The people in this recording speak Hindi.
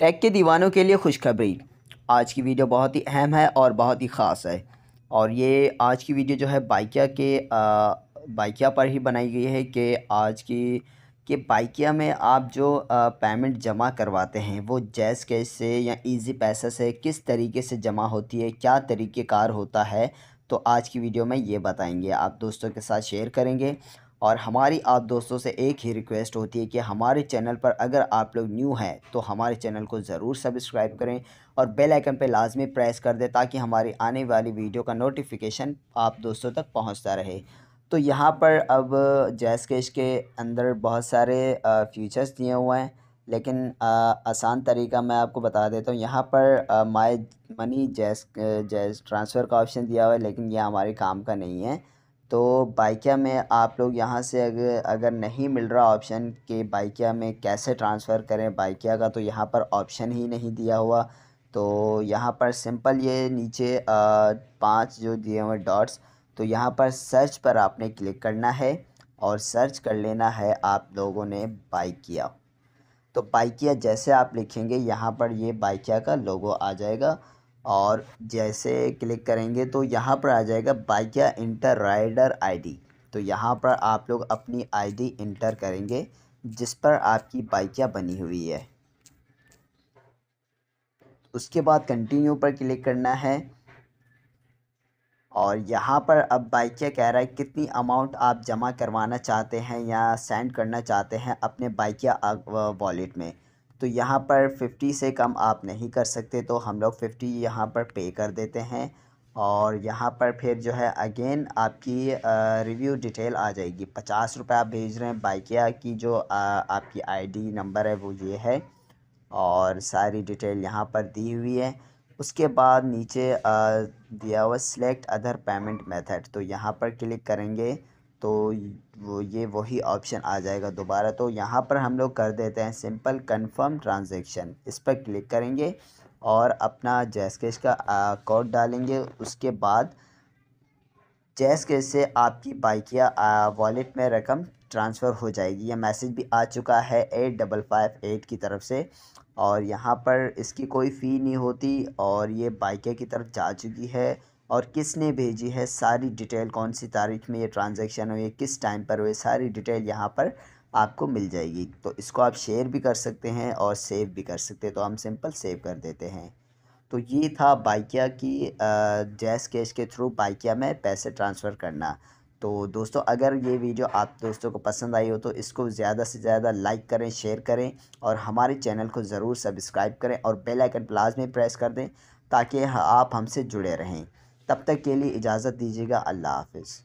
टैग के दीवानों के लिए खुशखबरी आज की वीडियो बहुत ही अहम है और बहुत ही ख़ास है और ये आज की वीडियो जो है बाइकिया के बाइकिया पर ही बनाई गई है कि आज की कि बाइकिया में आप जो पेमेंट जमा करवाते हैं वो जैस कैश से या इजी पैसे से किस तरीके से जमा होती है क्या तरीके कार होता है तो आज की वीडियो में ये बताएंगे आप दोस्तों के साथ शेयर करेंगे और हमारी आप दोस्तों से एक ही रिक्वेस्ट होती है कि हमारे चैनल पर अगर आप लोग न्यू हैं तो हमारे चैनल को ज़रूर सब्सक्राइब करें और बेल आइकन पर लाजमी प्रेस कर दें ताकि हमारी आने वाली वीडियो का नोटिफिकेशन आप दोस्तों तक पहुंचता रहे तो यहाँ पर अब जैस के अंदर बहुत सारे फीचर्स दिए हुए हैं लेकिन आसान तरीका मैं आपको बता देता हूँ यहाँ पर माई मनी जैस जैस ट्रांसफ़र का ऑप्शन दिया हुआ है लेकिन यह हमारे काम का नहीं है तो बाइकिया में आप लोग यहाँ से अगर अगर नहीं मिल रहा ऑप्शन कि बाइकिया में कैसे ट्रांसफ़र करें बाइकिया का तो यहाँ पर ऑप्शन ही नहीं दिया हुआ तो यहाँ पर सिंपल ये नीचे पांच जो दिए हुए डॉट्स तो यहाँ पर सर्च पर आपने क्लिक करना है और सर्च कर लेना है आप लोगों ने बाइकिया तो बाइकिया जैसे आप लिखेंगे यहाँ पर ये बाइकिया का लोगो आ जाएगा और जैसे क्लिक करेंगे तो यहाँ पर आ जाएगा बाइकिया इंटर राइडर आईडी तो यहाँ पर आप लोग अपनी आईडी इंटर करेंगे जिस पर आपकी बाइकिया बनी हुई है उसके बाद कंटिन्यू पर क्लिक करना है और यहाँ पर अब बाइकिया कह रहा है कितनी अमाउंट आप जमा करवाना चाहते हैं या सेंड करना चाहते हैं अपने बाइकिया वॉलेट में तो यहाँ पर फिफ्टी से कम आप नहीं कर सकते तो हम लोग फिफ्टी यहाँ पर पे कर देते हैं और यहाँ पर फिर जो है अगेन आपकी रिव्यू डिटेल आ जाएगी पचास रुपये आप भेज रहे हैं बाइकिया की जो आ, आपकी आईडी नंबर है वो ये है और सारी डिटेल यहाँ पर दी हुई है उसके बाद नीचे दिया हुआ सिलेक्ट अदर पेमेंट मेथड तो यहाँ पर क्लिक करेंगे तो वो ये वही ऑप्शन आ जाएगा दोबारा तो यहाँ पर हम लोग कर देते हैं सिंपल कंफर्म ट्रांजैक्शन इस पर क्लिक करेंगे और अपना जैसकेश का कोड डालेंगे उसके बाद जैसकेश से आपकी बाइक या वॉलेट में रकम ट्रांसफ़र हो जाएगी यह मैसेज भी आ चुका है एट डबल फाइव एट की तरफ से और यहाँ पर इसकी कोई फ़ी नहीं होती और ये बाइक की तरफ जा चुकी है और किसने भेजी है सारी डिटेल कौन सी तारीख में ये ट्रांजैक्शन हुई है किस टाइम पर हुई सारी डिटेल यहाँ पर आपको मिल जाएगी तो इसको आप शेयर भी कर सकते हैं और सेव भी कर सकते हैं तो हम सिंपल सेव कर देते हैं तो ये था बाइकिया की जैस कैश के थ्रू बाइकिया में पैसे ट्रांसफ़र करना तो दोस्तों अगर ये वीडियो आप दोस्तों को पसंद आई हो तो इसको ज़्यादा से ज़्यादा लाइक करें शेयर करें और हमारे चैनल को ज़रूर सब्सक्राइब करें और बेल आइकन प्लाज में प्रेस कर दें ताकि आप हमसे जुड़े रहें तब तक के लिए इजाज़त दीजिएगा अल्लाह हाफ़िज़